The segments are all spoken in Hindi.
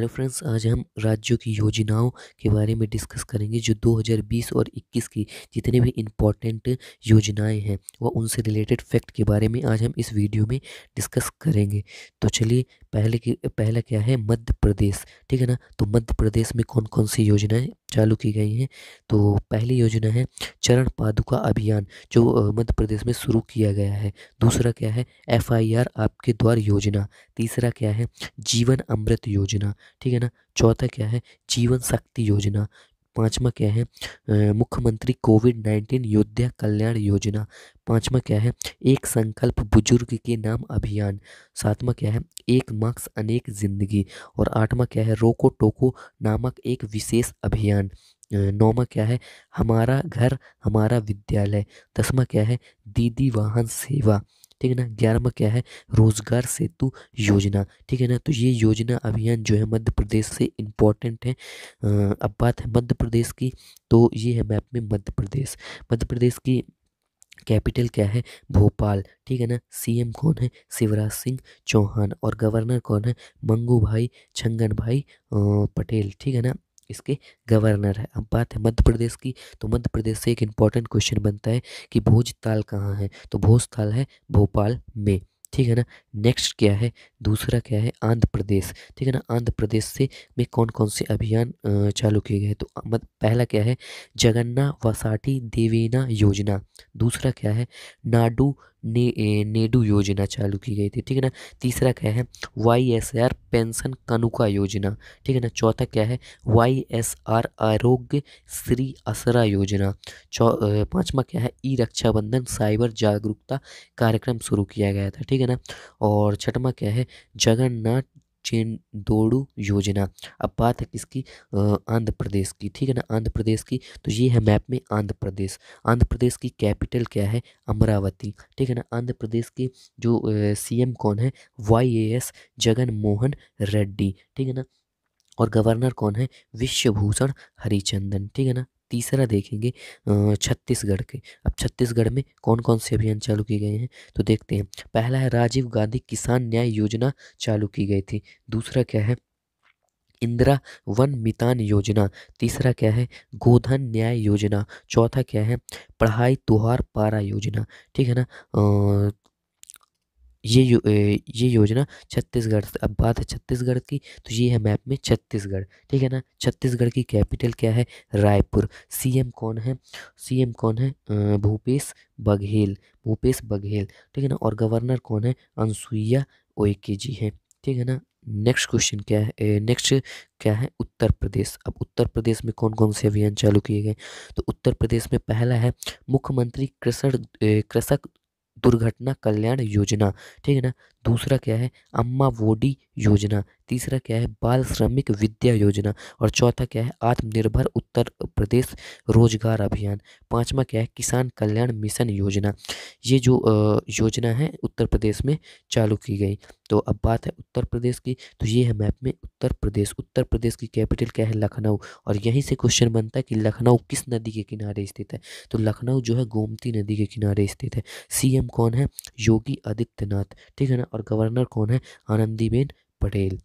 हेलो फ्रेंड्स आज हम राज्यों की योजनाओं के बारे में डिस्कस करेंगे जो 2020 और 21 की जितने भी इम्पोर्टेंट योजनाएं हैं वह उनसे रिलेटेड फैक्ट के बारे में आज हम इस वीडियो में डिस्कस करेंगे तो चलिए पहले की पहला क्या है मध्य प्रदेश ठीक है ना तो मध्य प्रदेश में कौन कौन सी योजनाएं चालू की गई हैं तो पहली योजना है चरण पादुका अभियान जो मध्य प्रदेश में शुरू किया गया है दूसरा क्या है एफआईआर आपके द्वार योजना तीसरा क्या है जीवन अमृत योजना ठीक है ना चौथा क्या है जीवन शक्ति योजना पांचवा क्या है मुख्यमंत्री कोविड नाइन्टीन योद्धा कल्याण योजना पांचवा क्या है एक संकल्प बुजुर्ग के नाम अभियान सातवा क्या है एक मार्क्स अनेक जिंदगी और आठवां क्या है रोको टोको नामक एक विशेष अभियान नौवा क्या है हमारा घर हमारा विद्यालय दसवा क्या है दीदी वाहन सेवा ठीक है ना ग्यारहवा क्या है रोजगार सेतु योजना ठीक है ना तो ये योजना अभियान जो है मध्य प्रदेश से इम्पॉर्टेंट है अब बात है मध्य प्रदेश की तो ये है मैप में मध्य प्रदेश मध्य प्रदेश की कैपिटल क्या है भोपाल ठीक है ना सीएम कौन है शिवराज सिंह चौहान और गवर्नर कौन है मंगू भाई छंगन भाई पटेल ठीक है ना इसके गवर्नर है अब बात है मध्य प्रदेश की तो मध्य प्रदेश से एक इम्पॉर्टेंट क्वेश्चन बनता है कि भोजताल कहाँ है तो भोजताल है भोपाल में ठीक है ना नेक्स्ट क्या है दूसरा क्या है आंध्र प्रदेश ठीक है ना आंध्र प्रदेश से में कौन कौन से अभियान चालू किए गए तो पहला क्या है जगन्ना वसाठी देवेना योजना दूसरा क्या है नाडू ने नेडू योजना चालू की गई थी ठीक है ना तीसरा क्या है Y S R pension Kanuka योजना ठीक है ना चौथा क्या है वाई एस आर आरोग्य श्री असरा योजना चौ पाँचवा क्या है ई रक्षाबंधन साइबर जागरूकता कार्यक्रम शुरू किया गया था ठीक है ना और छठवा क्या है जगन्नाथ चेन दौड़ू योजना अब बात है किसकी आंध्र प्रदेश की ठीक है ना आंध्र प्रदेश की तो ये है मैप में आंध्र प्रदेश आंध्र प्रदेश की कैपिटल क्या है अमरावती ठीक है ना आंध्र प्रदेश के जो सीएम कौन है Y A S Jagan Mohan Reddy ठीक है ना और गवर्नर कौन है विश्वभूषण हरिचंदन ठीक है ना तीसरा देखेंगे छत्तीसगढ़ के अब छत्तीसगढ़ में कौन कौन से अभियान चालू किए गए हैं तो देखते हैं पहला है राजीव गांधी किसान न्याय योजना चालू की गई थी दूसरा क्या है इंदिरा वन मितान योजना तीसरा क्या है गोधन न्याय योजना चौथा क्या है पढ़ाई तुहार पारा योजना ठीक है ना ये यो, ये योजना छत्तीसगढ़ अब बात है छत्तीसगढ़ की तो ये है मैप में छत्तीसगढ़ ठीक है ना छत्तीसगढ़ की कैपिटल क्या है रायपुर सीएम कौन है सीएम कौन है भूपेश बघेल भूपेश बघेल ठीक है ना और गवर्नर कौन है अनसुईया ओके जी हैं ठीक है ना नेक्स्ट क्वेश्चन क्या है नेक्स्ट क्या है उत्तर प्रदेश अब उत्तर प्रदेश में कौन कौन से अभियान चालू किए गए तो उत्तर प्रदेश में पहला है मुख्यमंत्री कृषक कृषक दुर्घटना कल्याण योजना ठीक है ना दूसरा क्या है अम्मा वोडी योजना तीसरा क्या है बाल श्रमिक विद्या योजना और चौथा क्या है आत्मनिर्भर उत्तर प्रदेश रोजगार अभियान पांचवा क्या है किसान कल्याण मिशन योजना ये जो योजना है उत्तर प्रदेश में चालू की गई तो अब बात है उत्तर प्रदेश की तो ये है मैप में उत्तर प्रदेश उत्तर प्रदेश की कैपिटल क्या है लखनऊ और यहीं से क्वेश्चन बनता है कि लखनऊ किस नदी के किनारे स्थित है तो लखनऊ जो है गोमती नदी के किनारे स्थित है सीएम कौन है योगी आदित्यनाथ ठीक है ना और गवर्नर कौन है आनंदीबेन पटेल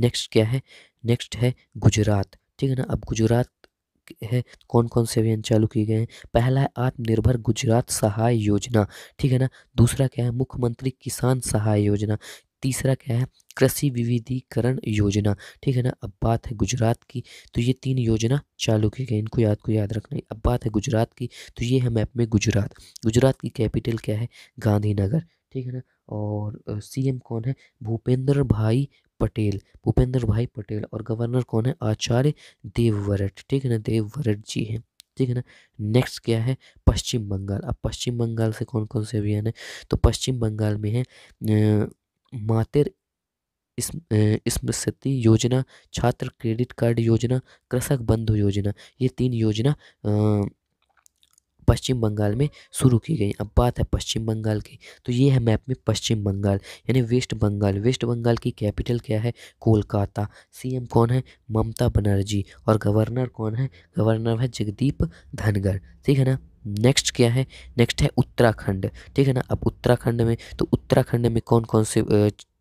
नेक्स्ट क्या है नेक्स्ट है गुजरात ठीक है ना अब गुजरात है कौन कौन से अभियान चालू किए गए हैं पहला है आत्मनिर्भर गुजरात सहाय योजना ठीक है ना दूसरा क्या है मुख्यमंत्री किसान सहाय योजना तीसरा क्या है कृषि विविधीकरण योजना ठीक है ना अब बात है गुजरात की तो ये तीन योजना चालू की गई इनको याद को याद रखना है अब बात है गुजरात की तो ये है मैप में गुजरात गुजरात की कैपिटल क्या है गांधीनगर ठीक है ना और सीएम कौन है भूपेंद्र भाई पटेल भूपेंद्र भाई पटेल और गवर्नर कौन है आचार्य देववरट ठीक है ना देववरट जी हैं ठीक है ना नेक्स्ट क्या है पश्चिम बंगाल अब पश्चिम बंगाल से कौन कौन से अभियान है तो पश्चिम बंगाल में है मातिर स्मृति योजना छात्र क्रेडिट कार्ड योजना कृषक बंधु योजना ये तीन योजना आ, पश्चिम बंगाल में शुरू की गई अब बात है पश्चिम बंगाल की तो ये है मैप में पश्चिम बंगाल यानी वेस्ट बंगाल वेस्ट बंगाल की कैपिटल क्या है कोलकाता सीएम कौन है ममता बनर्जी और गवर्नर कौन है गवर्नर है जगदीप धनगर ठीक है ना नेक्स्ट क्या है नेक्स्ट है उत्तराखंड ठीक है ना अब उत्तराखंड में तो उत्तराखंड में कौन कौन से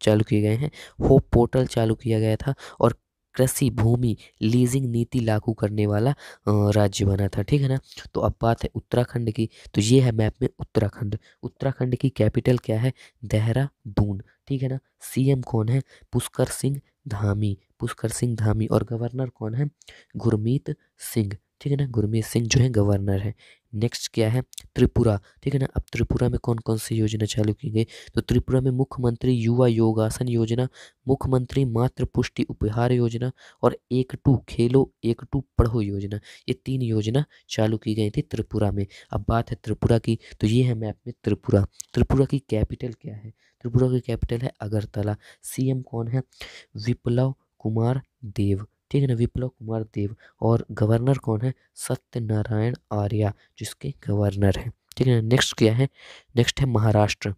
चालू किए गए हैं होप पोर्टल चालू किया गया था और कृषि भूमि लीजिंग नीति लागू करने वाला राज्य बना था ठीक है ना तो अब बात है उत्तराखंड की तो ये है मैप में उत्तराखंड उत्तराखंड की कैपिटल क्या है देहरादून ठीक है ना सीएम कौन है पुष्कर सिंह धामी पुष्कर सिंह धामी और गवर्नर कौन है गुरमीत सिंह ठीक है ना गुरमीत सिंह जो है गवर्नर है नेक्स्ट क्या है त्रिपुरा ठीक है ना अब त्रिपुरा में कौन कौन सी योजना चालू की गई तो त्रिपुरा में मुख्यमंत्री युवा योगासन योजना मुख्यमंत्री मातृ पुष्टि उपहार योजना और एक टू खेलो एक टू पढ़ो योजना ये तीन योजना चालू की गई थी त्रिपुरा में अब बात है त्रिपुरा की तो ये है मैप में त्रिपुरा त्रिपुरा की कैपिटल क्या है त्रिपुरा की कैपिटल है अगरतला सी कौन है विप्लव कुमार देव ठीक है ना विप्लव कुमार देव और गवर्नर कौन है सत्यनारायण आर्या जिसके गवर्नर हैं ठीक है नेक्स्ट क्या है नेक्स्ट है महाराष्ट्र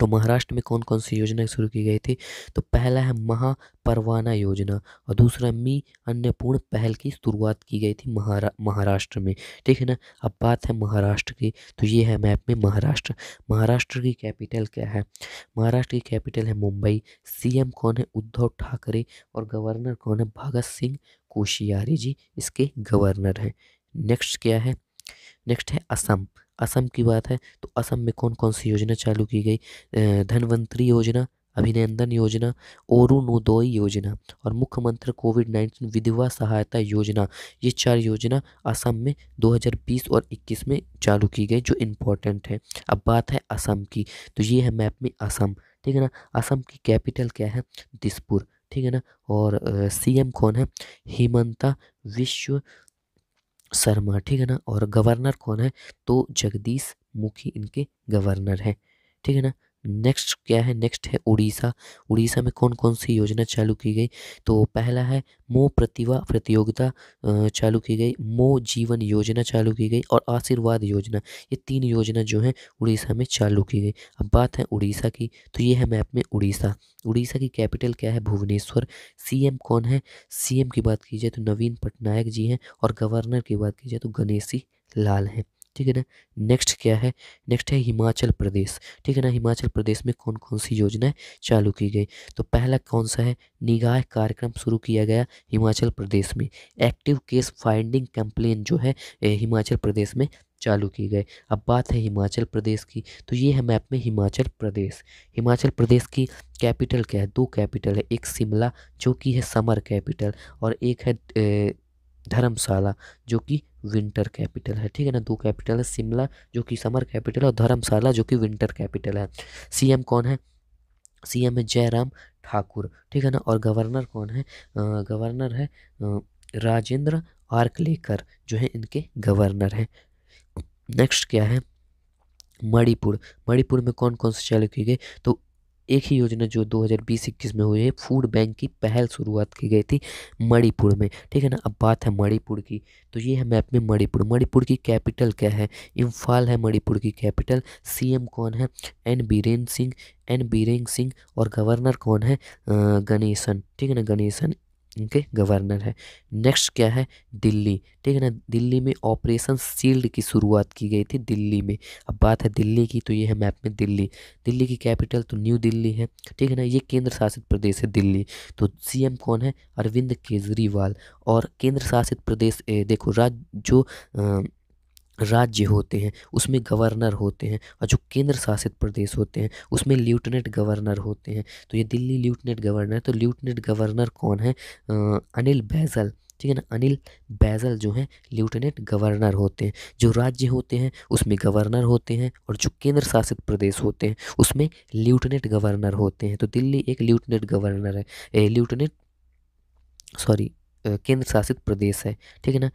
तो महाराष्ट्र में कौन कौन सी योजना शुरू की गई थी तो पहला है महापरवाना योजना और दूसरा मी अन्नपूर्ण पहल की शुरुआत की गई थी महारा महाराष्ट्र में ठीक है ना अब बात है महाराष्ट्र की तो ये है मैप में महाराष्ट्र महाराष्ट्र की कैपिटल क्या है महाराष्ट्र की कैपिटल है मुंबई सी कौन है उद्धव ठाकरे और गवर्नर कौन है भगत सिंह कोशियारी जी इसके गवर्नर हैं नेक्स्ट क्या है नेक्स्ट है असम असम की बात है तो असम में कौन कौन सी योजना चालू की गई धनवंतरी योजना अभिनंदन योजना ओरुनोदोई योजना और मुख्यमंत्री कोविड नाइन्टीन विधवा सहायता योजना ये चार योजना असम में 2020 और 21 में चालू की गई जो इम्पोर्टेंट है अब बात है असम की तो ये है मैप में असम ठीक है ना असम की कैपिटल क्या है दिसपुर ठीक है ना और सीएम कौन है हेमंता विश्व शर्मा ठीक है ना और गवर्नर कौन है तो जगदीश मुखी इनके गवर्नर हैं ठीक है ना नेक्स्ट क्या है नेक्स्ट है उड़ीसा उड़ीसा में कौन कौन सी योजना चालू की गई तो पहला है मो प्रतिभा प्रतियोगिता चालू की गई मो जीवन योजना चालू की गई और आशीर्वाद योजना ये तीन योजना जो है उड़ीसा में चालू की गई अब बात है उड़ीसा की तो ये है मैप में उड़ीसा उड़ीसा की कैपिटल क्या है भुवनेश्वर सी कौन है सी की बात की जाए तो नवीन पटनायक जी हैं और गवर्नर की बात की जाए तो गणेशी लाल हैं ठीक है ना नेक्स्ट क्या है नेक्स्ट है हिमाचल प्रदेश ठीक है ना हिमाचल प्रदेश में कौन कौन सी योजनाएं चालू की गई तो पहला कौन सा है निगाह कार्यक्रम शुरू किया गया हिमाचल प्रदेश में एक्टिव केस फाइंडिंग कंप्लेन जो है हिमाचल प्रदेश में चालू की गए अब बात है हिमाचल प्रदेश की तो ये है मैप में हिमाचल प्रदेश हिमाचल प्रदेश की कैपिटल क्या है दो कैपिटल है एक शिमला जो कि है समर कैपिटल और एक है धर्मशाला जो कि विंटर कैपिटल है ठीक है ना दो कैपिटल है शिमला जो कि समर कैपिटल है और धर्मशाला जो कि विंटर कैपिटल है सीएम कौन है सीएम है जयराम ठाकुर ठीक है ना और गवर्नर कौन है गवर्नर है राजेंद्र आर्कलेकर जो है इनके गवर्नर हैं नेक्स्ट क्या है मणिपुर मणिपुर में कौन कौन से चालू किए गए तो एक ही योजना जो 2020-21 में हुई है फूड बैंक की पहल शुरुआत की गई थी मणिपुर में ठीक है ना अब बात है मणिपुर की तो ये है मैप में मणिपुर मणिपुर की कैपिटल क्या है इम्फाल है मणिपुर की कैपिटल सीएम कौन है एन बीरेन सिंह एन बीरेन सिंह और गवर्नर कौन है गणेशन ठीक है ना गणेशन इनके गवर्नर है नेक्स्ट क्या है दिल्ली ठीक है ना दिल्ली में ऑपरेशन सील्ड की शुरुआत की गई थी दिल्ली में अब बात है दिल्ली की तो ये है मैप में दिल्ली दिल्ली की कैपिटल तो न्यू दिल्ली है ठीक है ना ये केंद्र शासित प्रदेश है दिल्ली तो सीएम कौन है अरविंद केजरीवाल और केंद्र शासित प्रदेश देखो राज्य जो राज्य होते हैं उसमें गवर्नर होते हैं और जो केंद्र शासित प्रदेश होते हैं उसमें ल्यूटनेंट गवर्नर होते हैं तो ये दिल्ली ल्यूटनेंट गवर्नर तो ल्यूटनेंट गवर्नर कौन है आ, अनिल बैजल ठीक है ना अनिल बैजल जो हैं लेफ्टिनेंट गवर्नर होते हैं जो राज्य होते हैं उसमें गवर्नर होते हैं और जो केंद्र शासित प्रदेश होते हैं उसमें लेफ्टिनेंट गवर्नर होते हैं तो दिल्ली एक ल्यूटनेंट गवर्नर है ल्यूटनेंट सॉरी केंद्र शासित प्रदेश है ठीक है ना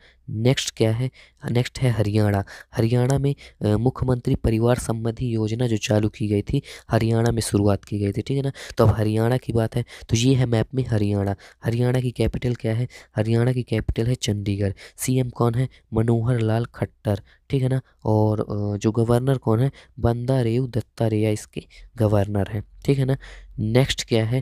नेक्स्ट क्या है नेक्स्ट है हरियाणा हरियाणा में मुख्यमंत्री परिवार संबंधी योजना जो चालू की गई थी हरियाणा में शुरुआत की गई थी ठीक है ना तो अब हरियाणा की बात है तो ये है मैप में हरियाणा हरियाणा की कैपिटल क्या है हरियाणा की कैपिटल है चंडीगढ़ सी कौन है मनोहर लाल खट्टर ठीक है ना और जो गवर्नर कौन है बंदा दत्ता रेया इसके गवर्नर है ठीक है ना नेक्स्ट क्या है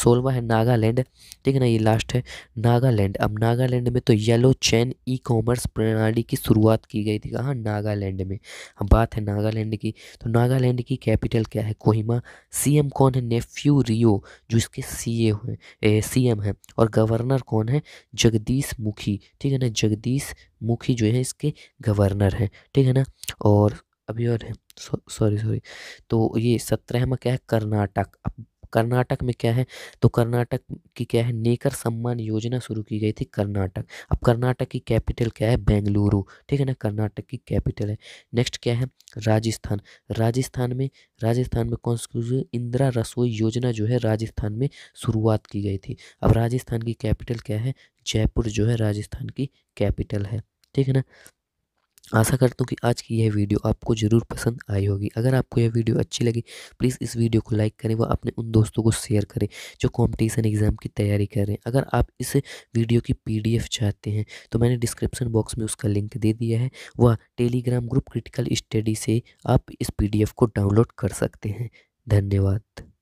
सोलवा है नागालैंड ठीक है ना ये लास्ट है नागालैंड अब नागालैंड में तो येलो चैन ई कॉमर्स प्रणाली की शुरुआत की गई थी कहाँ नागालैंड में अब बात है नागालैंड की तो नागालैंड की कैपिटल क्या है कोहिमा सीएम कौन है नेफ्यू रियो जो इसके सी ए हुए एम है और गवर्नर कौन है जगदीश मुखी ठीक है ना जगदीश मुखी जो है इसके गवर्नर हैं ठीक है ना और अभी और है सॉरी सॉरी तो ये सत्रह में क्या है कर्नाटक अब कर्नाटक में क्या है तो कर्नाटक की क्या है नेकर सम्मान योजना शुरू की गई थी कर्नाटक अब कर्नाटक की कैपिटल क्या है बेंगलुरु ठीक है ना कर्नाटक की कैपिटल है नेक्स्ट क्या है राजस्थान राजस्थान में राजस्थान में कौन सी इंदिरा रसोई योजना जो है राजस्थान में शुरुआत की गई थी अब राजस्थान की कैपिटल क्या है जयपुर जो है राजस्थान की कैपिटल है ठीक है ना आशा करता हूँ कि आज की यह वीडियो आपको ज़रूर पसंद आई होगी अगर आपको यह वीडियो अच्छी लगी प्लीज़ इस वीडियो को लाइक करें व अपने उन दोस्तों को शेयर करें जो कंपटीशन एग्ज़ाम की तैयारी कर रहे हैं अगर आप इस वीडियो की पीडीएफ चाहते हैं तो मैंने डिस्क्रिप्शन बॉक्स में उसका लिंक दे दिया है वह टेलीग्राम ग्रुप क्रिटिकल स्टडी से आप इस पी को डाउनलोड कर सकते हैं धन्यवाद